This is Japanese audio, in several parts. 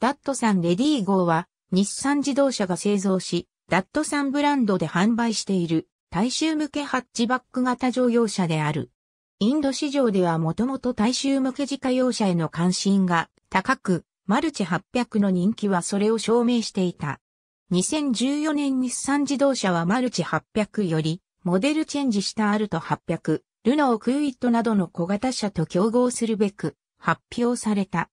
ダットサンレディー号は、日産自動車が製造し、ダットサンブランドで販売している、大衆向けハッチバック型乗用車である。インド市場ではもともと大衆向け自家用車への関心が高く、マルチ800の人気はそれを証明していた。2014年日産自動車はマルチ800より、モデルチェンジしたアルト800、ルノークイットなどの小型車と競合するべく発表された。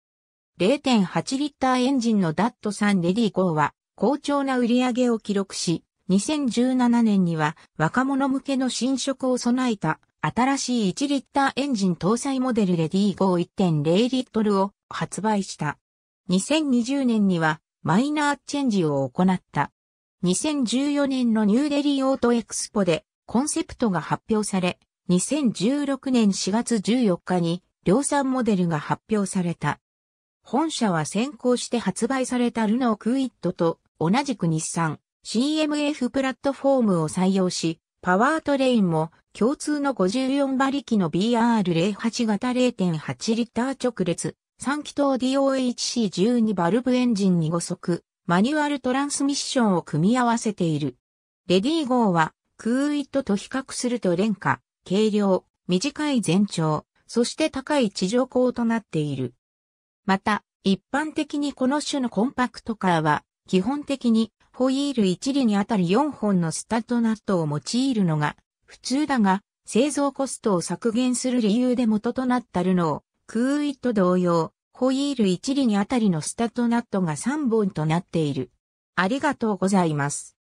0.8リッターエンジンのダット3レディ号は、好調な売り上げを記録し、2017年には若者向けの新色を備えた新しい1リッターエンジン搭載モデルレディー号1.0リットルを発売した。2020年にはマイナーチェンジを行った。2014年のニューデリーオートエクスポでコンセプトが発表され、2016年4月14日に量産モデルが発表された。本社は先行して発売されたルノークイットと同じく日産 CMF プラットフォームを採用し、パワートレインも共通の54馬力の BR08 型0.8リッター直列3気筒 DOHC12 バルブエンジンに5速マニュアルトランスミッションを組み合わせている。レディー号はクーイットと比較すると廉価、軽量、短い全長、そして高い地上高となっている。また、一般的にこの種のコンパクトカーは、基本的にホイール1輪にあたり4本のスタッドナットを用いるのが普通だが、製造コストを削減する理由で元となったルノー、クーイット同様、ホイール1輪にあたりのスタッドナットが3本となっている。ありがとうございます。